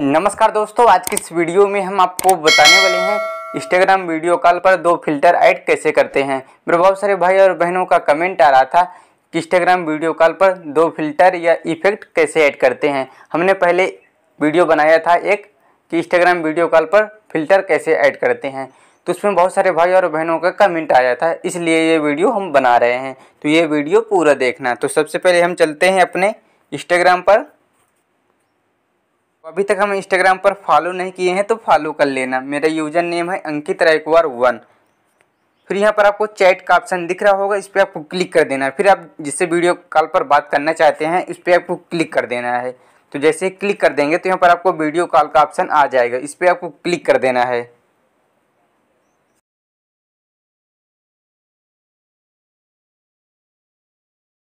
नमस्कार दोस्तों आज की इस वीडियो में हम आपको बताने वाले हैं इंस्टाग्राम वीडियो कॉल पर दो फिल्टर ऐड कैसे करते हैं मेरे बहुत सारे भाई और बहनों का कमेंट आ रहा था कि इंस्टाग्राम वीडियो कॉल पर दो फिल्टर या इफेक्ट कैसे ऐड करते हैं हमने पहले वीडियो बनाया था एक कि इंस्टाग्राम वीडियो कॉल पर फिल्टर कैसे ऐड करते हैं तो उसमें बहुत सारे भाई और बहनों का कमेंट आया था इसलिए ये वीडियो हम बना रहे हैं तो ये वीडियो पूरा देखना तो सबसे पहले हम चलते हैं अपने इंस्टाग्राम पर अभी तक हम इंस्टाग्राम पर फॉलो नहीं किए हैं तो फॉलो कर लेना मेरा यूजर नेम है अंकित राय कुमार वन फिर यहाँ पर आपको चैट का ऑप्शन दिख रहा होगा इस पर आपको क्लिक कर देना है फिर आप जिससे वीडियो कॉल पर बात करना चाहते हैं इस पर आपको क्लिक कर देना है तो जैसे क्लिक कर देंगे तो यहाँ पर आपको वीडियो कॉल का ऑप्शन आ जाएगा इस पर आपको क्लिक कर देना है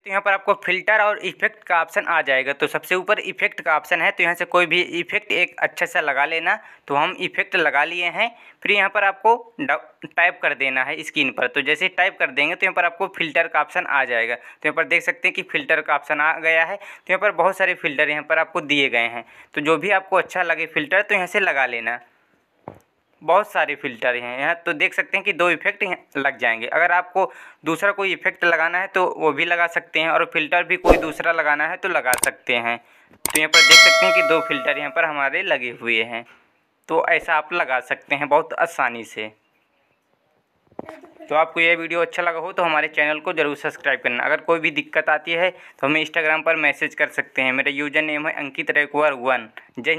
तो यहाँ पर आपको फिल्टर और इफेक्ट का ऑप्शन आ जाएगा तो सबसे ऊपर इफेक्ट का ऑप्शन है तो यहाँ से कोई भी इफेक्ट एक अच्छे सा लगा लेना तो हम इफेक्ट लगा लिए हैं फिर यहाँ पर आपको टाइप कर देना है स्क्रीन पर तो जैसे टाइप कर देंगे तो यहाँ पर आपको फिल्टर का ऑप्शन आ जाएगा तो यहाँ पर देख सकते हैं कि फिल्टर का ऑप्शन आ गया है तो यहाँ पर बहुत सारे फिल्टर यहाँ पर आपको दिए गए हैं तो जो भी आपको अच्छा लगे फिल्टर तो यहाँ से लगा लेना बहुत सारे फिल्टर हैं यहाँ तो देख सकते हैं कि दो इफ़ेक्ट लग जाएंगे अगर आपको दूसरा कोई इफ़ेक्ट लगाना है तो वो भी लगा सकते हैं और फिल्टर भी कोई दूसरा लगाना है तो लगा सकते हैं तो यहाँ पर देख सकते हैं कि दो फिल्टर यहाँ पर हमारे लगे हुए हैं तो ऐसा आप लगा सकते हैं बहुत आसानी से तो आपको यह वीडियो अच्छा लगा हो तो हमारे चैनल को जरूर सब्सक्राइब करना अगर कोई भी दिक्कत आती है तो हमें इंस्टाग्राम पर मैसेज कर सकते हैं मेरा यूजर नेम है अंकित रेकुअर वन जय